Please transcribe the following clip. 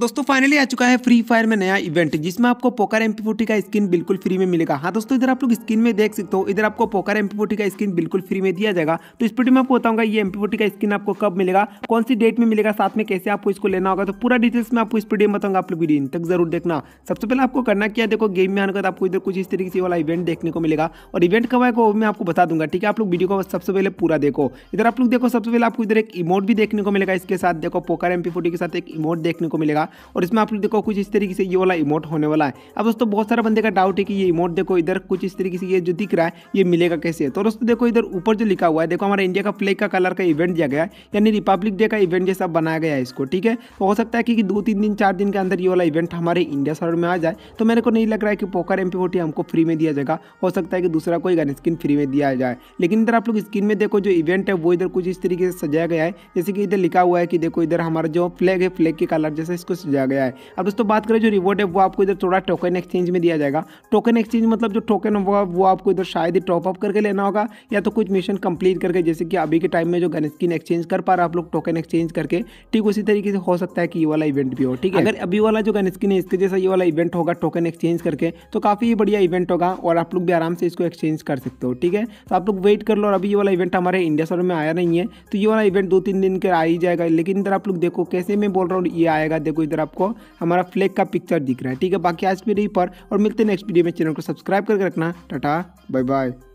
दोस्तों फाइनली आ चुका है फ्री फायर में नया इवेंट जिसमें आपको पोकर एम का स्किन बिल्कुल फ्री में मिलेगा हाँ दोस्तों इधर आप लोग स्क्रीन में देख सकते हो इधर आपको पोकर एम का स्किन बिल्कुल फ्री में दिया जाएगा तो इस वीडियो में आपको बताऊंगा ये एम का स्किन आपको कब मिलेगा कौन सी डेट में मिलेगा साथ में कैसे आपको इसको लेना होगा तो पूरा डिटेल्स में आपको इस वीडियो में बताऊंगा आप लोग वीडियो तक जरूर देखना सबसे पहले आपको करना क्या देखो गेम में आने का आपको इधर कुछ इस तरीके से वाला इवेंट देखने को मिलेगा और इवेंट कब है वो मैं आपको बता दूंगा ठीक है आप लोग वीडियो को सबसे पहले पूरा देखो इधर आप लोग देखो सबसे पहले आपको इधर एक इमोट भी देखने को मिलेगा इसके साथ देखो पोकर एम के साथ एक इमोट देखने को मिलेगा और इसमें आप लोग देखो कुछ इस तरीके से ये वाला इमोट होने वाला है अब दोस्तों बहुत सारे बंदे का डाउट है कि ये इमोट देखो इधर कुछ इस तरीके से ये जो दिख रहा है ये मिलेगा कैसे तो दोस्तों देखो इधर ऊपर जो लिखा हुआ है देखो हमारे इंडिया का फ्लैग का कलर का इवेंट दिया गया यानी रिपब्लिक डे का इवेंट जैसा बनाया गया है इसको ठीक है तो हो सकता है कि दो तीन दिन चार दिन के अंदर ये वाला इवेंट हमारे इंडिया सर्वर में आ जाए तो मेरे को नहीं लग रहा है कि पोकर एम हमको फ्री में दिया जाएगा हो सकता है कि दूसरा कोई गन स्किन फ्री में दिया जाए लेकिन इधर आप लोग स्क्रीन में देखो जो इवेंट है वो इधर कुछ इस तरीके से सजाया गया है जैसे कि इधर लिखा हुआ है कि देखो इधर हमारा जो फ्लैग है फ्लैग के कलर जैसे इसको से दिया गया है अब दोस्तों बात करें जो रिवॉर्ड है वो आपको इधर थोड़ा टोकन एक्सचेंज में दिया जाएगा टोकन एक्सचेंज मतलब जो टोकन होगा वो आपको इधर शायद ही टॉपअप करके लेना होगा या तो कुछ मिशन कंप्लीट करके जैसे कि अभी के टाइम में जो गन स्किन एक्सचेंज कर पा रहे आप लोग टोकन एक्सचेंज करके ठीक उसी तरीके से हो सकता है कि ये वाला इवेंट भी हो ठीक है अगर अभी वाला जो गन स्किन है इसके जैसा ये वाला इवेंट होगा टोकन एक्सचेंज करके तो काफ़ी बढ़िया इवेंट होगा और आप लोग भी आराम से इसको एक्सचेंज कर सकते हो ठीक है तो आप लोग वेट कर लो और अभी ये वाला इवेंट हमारे इंडिया सर में आया नहीं है तो ये वाला इवेंट दो तीन दिन के आ ही जाएगा लेकिन इधर आप लोग देखो कैसे मैं बोल रहा हूँ ये आएगा देखो इधर आपको हमारा फ्लैग का पिक्चर दिख रहा है ठीक है बाकी आज रही पर और मिलते हैं नेक्स्ट वीडियो में चैनल को सब्सक्राइब करके रखना टाटा बाय बाय